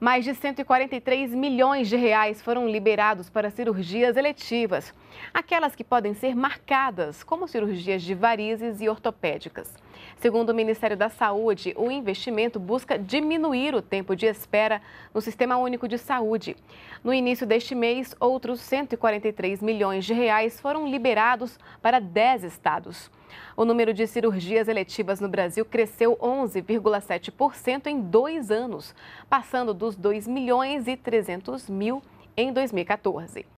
Mais de 143 milhões de reais foram liberados para cirurgias eletivas, aquelas que podem ser marcadas, como cirurgias de varizes e ortopédicas. Segundo o Ministério da Saúde, o investimento busca diminuir o tempo de espera no Sistema Único de Saúde. No início deste mês, outros 143 milhões de reais foram liberados para 10 estados. O número de cirurgias eletivas no Brasil cresceu 11,7% em dois anos, passando dos dos 2 milhões e 300 mil em 2014.